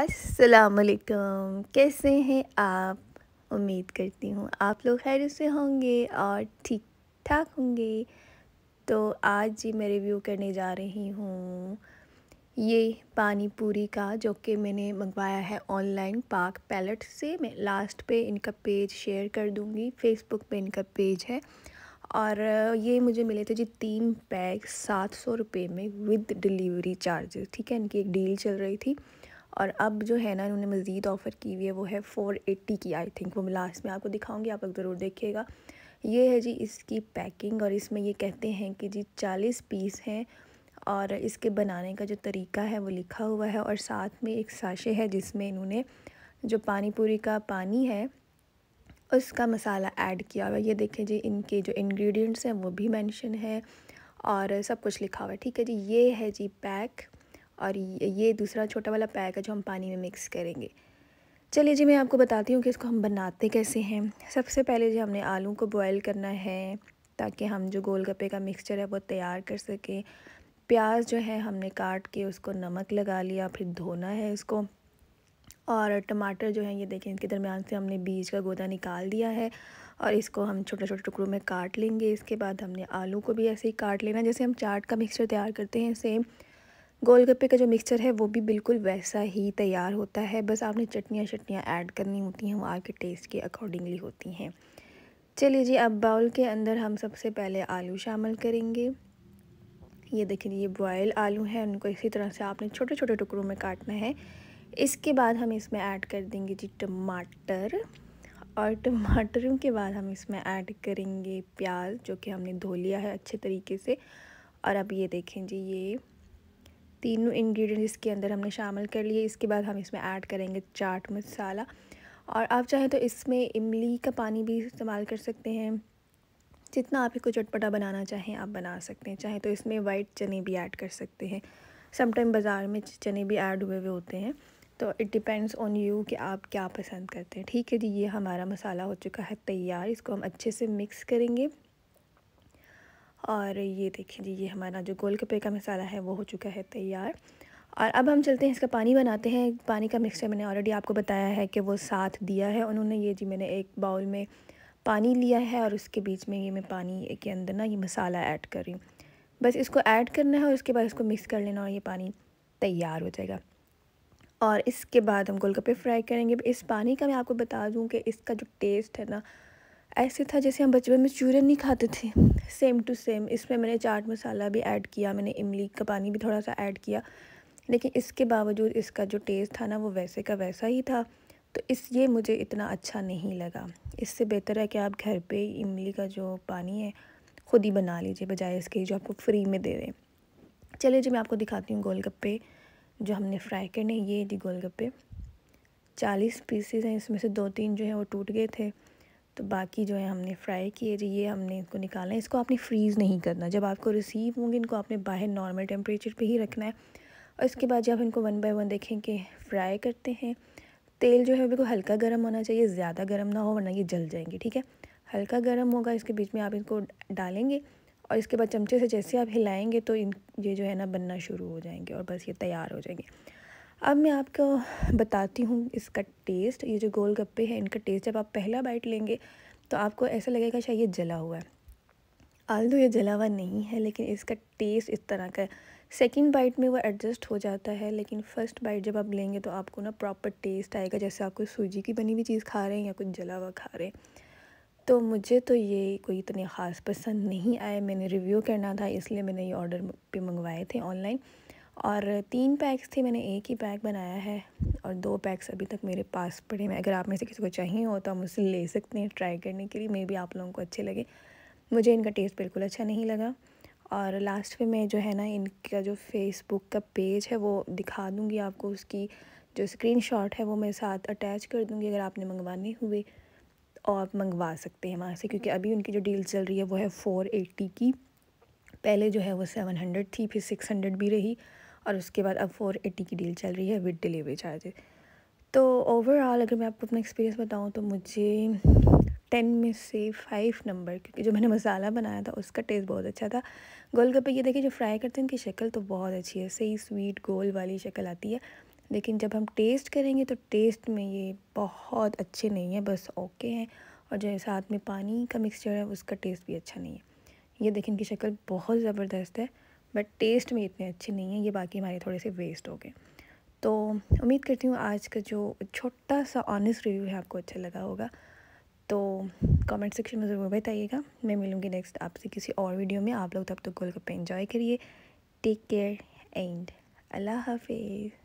असलकम कैसे हैं आप उम्मीद करती हूँ आप लोग खैर से होंगे और ठीक ठाक होंगे तो आज जी मैं रिव्यू करने जा रही हूँ ये पानी पूरी का जो कि मैंने मंगवाया है ऑनलाइन पाक पैलेट से मैं लास्ट पे इनका पेज शेयर कर दूँगी फेसबुक पे इनका पेज है और ये मुझे मिले थे जी तीन पैक सात सौ रुपये में विद डिलीवरी चार्जेस ठीक है इनकी एक डील चल रही थी और अब जो है ना इन्होंने मज़ीद ऑफ़र की हुई है वो है फ़ोर एट्टी की आई थिंक वो मैं लास्ट में आपको दिखाऊंगी आप लोग ज़रूर देखिएगा ये है जी इसकी पैकिंग और इसमें ये कहते हैं कि जी चालीस पीस हैं और इसके बनाने का जो तरीका है वो लिखा हुआ है और साथ में एक साशे है जिसमें इन्होंने जो पानी पूरी का पानी है उसका मसाला ऐड किया हुआ है ये देखें जी इनके जो इंग्रेडिएंट्स हैं वो भी मेंशन है और सब कुछ लिखा हुआ है ठीक है जी ये है जी पैक और ये दूसरा छोटा वाला पैक है जो हम पानी में मिक्स करेंगे चलिए जी मैं आपको बताती हूँ कि इसको हम बनाते कैसे हैं सबसे पहले जी हमने आलू को बॉयल करना है ताकि हम जो गोलगप्पे का मिक्सचर है वो तैयार कर सकें प्याज जो है हमने काट के उसको नमक लगा लिया फिर धोना है उसको और टमाटर जो है ये देखें इनके दरमियान से हमने बीज का गोदा निकाल दिया है और इसको हम छोटे छोटे टुकड़ों में काट लेंगे इसके बाद हमने आलू को भी ऐसे ही काट लेना जैसे हम चाट का मिक्सचर तैयार करते हैं सेम गोलगप्पे का जो मिक्सचर है वो भी बिल्कुल वैसा ही तैयार होता है बस आपने चटनियाँ शटनियाँ ऐड करनी होती हैं वो आपके टेस्ट के अकॉर्डिंगली होती हैं चलिए जी अब बाउल के अंदर हम सबसे पहले आलू शामिल करेंगे ये देखिए ये बॉयल आलू है उनको इसी तरह से आपने छोटे छोटे टुकड़ों में काटना है इसके बाद हम इसमें ऐड कर देंगे जी टमाटर और टमाटरों के बाद हम इसमें ऐड करेंगे प्याज जो कि हमने धो लिया है अच्छे तरीके से और अब ये देखें जी ये तीनों इंग्रेडिएंट्स इसके अंदर हमने शामिल कर लिए इसके बाद हम इसमें ऐड करेंगे चाट मसाला और आप चाहें तो इसमें इमली का पानी भी इस्तेमाल कर सकते हैं जितना आप इसको चटपटा बनाना चाहें आप बना सकते हैं चाहे तो इसमें वाइट चने भी ऐड कर सकते हैं समटाइम बाज़ार में चने भी ऐड हुए हुए होते हैं तो इट डिपेंड्स ऑन यू कि आप क्या पसंद करते हैं ठीक है जी ये हमारा मसाला हो चुका है तैयार इसको हम अच्छे से मिक्स करेंगे और ये देखिए जी ये हमारा जो गोल गोलगप्पे का मसाला है वो हो चुका है तैयार और अब हम चलते हैं इसका पानी बनाते हैं पानी का मिक्सचर मैंने ऑलरेडी आपको बताया है कि वो साथ दिया है उन्होंने ये जी मैंने एक बाउल में पानी लिया है और उसके बीच में ये मैं पानी के अंदर ना ये मसाला ऐड कर रही हूँ बस इसको ऐड करना है और उसके बाद इसको मिक्स कर लेना और ये पानी तैयार हो जाएगा और इसके बाद हम गोलगप्पे फ्राई करेंगे इस पानी का मैं आपको बता दूं कि इसका जो टेस्ट है ना ऐसे था जैसे हम बचपन में चूरन नहीं खाते थे सेम टू सेम इसमें मैंने चाट मसाला भी ऐड किया मैंने इमली का पानी भी थोड़ा सा ऐड किया लेकिन इसके बावजूद इसका जो टेस्ट था ना वो वैसे का वैसा ही था तो इस ये मुझे इतना अच्छा नहीं लगा इससे बेहतर है कि आप घर पे इमली का जो पानी है ख़ुद ही बना लीजिए बजाय इसके जो आपको फ्री में दे दें चलिए जी मैं आपको दिखाती हूँ गोलगप्पे जो हमने फ्राई करने ये जी गोलगप्पे चालीस पीसेज हैं इसमें से दो तीन जो हैं वो टूट गए थे तो बाकी जो है हमने फ्राई किए ये हमने इनको निकाला है इसको आपने फ्रीज़ नहीं करना जब आपको रिसीव होंगे इनको आपने बाहर नॉर्मल टेम्परेचर पे ही रखना है और इसके बाद जब इनको वन बाय वन देखें कि फ्राई करते हैं तेल जो है बिल्कुल हल्का गर्म होना चाहिए ज़्यादा गर्म ना हो वरना ये जल जाएंगे ठीक है हल्का गर्म होगा इसके बीच में आप इनको डालेंगे और इसके बाद चमचे से जैसे आप हिलाएँगे तो इन ये जो है ना बनना शुरू हो जाएंगे और बस ये तैयार हो जाएंगे अब मैं आपको बताती हूँ इसका टेस्ट ये जो गोल गप्पे हैं इनका टेस्ट जब आप पहला बाइट लेंगे तो आपको ऐसा लगेगा शायद ये जला हुआ है आलू ये जला हुआ नहीं है लेकिन इसका टेस्ट इस तरह का है सेकेंड बाइट में वो एडजस्ट हो जाता है लेकिन फ़र्स्ट बाइट जब आप लेंगे तो आपको ना प्रॉपर टेस्ट आएगा जैसे आप कोई सूजी की बनी हुई चीज़ खा रहे हैं या कुछ जला हुआ खा रहे हैं तो मुझे तो ये कोई इतने ख़ास पसंद नहीं आए मैंने रिव्यू करना था इसलिए मैंने ये ऑर्डर पे मंगवाए थे ऑनलाइन और तीन पैक्स थे मैंने एक ही पैक बनाया है और दो पैक्स अभी तक मेरे पास पड़े हैं अगर आप में से किसी को चाहिए हो तो आप मुझसे ले सकते हैं ट्राई करने के लिए मे भी आप लोगों को अच्छे लगे मुझे इनका टेस्ट बिल्कुल अच्छा नहीं लगा और लास्ट में मैं जो है ना इनका जो फेसबुक का पेज है वो दिखा दूँगी आपको उसकी जो स्क्रीन है वो मेरे साथ अटैच कर दूँगी अगर आपने मंगवाने हुए और आप मंगवा सकते हैं वहाँ से क्योंकि अभी उनकी जो डील चल रही है वो है फ़ोर की पहले जो है वो सेवन हंड्रेड थी फिर सिक्स हंड्रेड भी रही और उसके बाद अब फ़ोर एट्टी की डील चल रही है विद डिलीवरी चार्जेस तो ओवरऑल अगर मैं आपको अपना एक्सपीरियंस बताऊँ तो मुझे टेन में से फाइव नंबर क्योंकि जो मैंने मसाला बनाया था उसका टेस्ट बहुत अच्छा था गोलगप्पे ये देखिए जो फ्राई करते हैं उनकी शक्ल तो बहुत अच्छी है सही स्वीट गोल वाली शक्ल आती है लेकिन जब हम टेस्ट करेंगे तो टेस्ट में ये बहुत अच्छे नहीं है बस ओके हैं और जो साथ में पानी का मिक्सचर है उसका टेस्ट भी अच्छा नहीं है ये देखिए इनकी शक्ल बहुत ज़बरदस्त है बट टेस्ट में इतने अच्छे नहीं हैं ये बाकी हमारे थोड़े से वेस्ट हो गए तो उम्मीद करती हूँ आज का जो छोटा सा ऑनेस्ट रिव्यू है आपको अच्छा लगा होगा तो कमेंट सेक्शन में ज़रूर बताइएगा मैं मिलूँगी नेक्स्ट आपसे किसी और वीडियो में आप लोग तब तक तो गोलगप्पे इंजॉय करिए टेक केयर एंड अल्लाह हाफिज़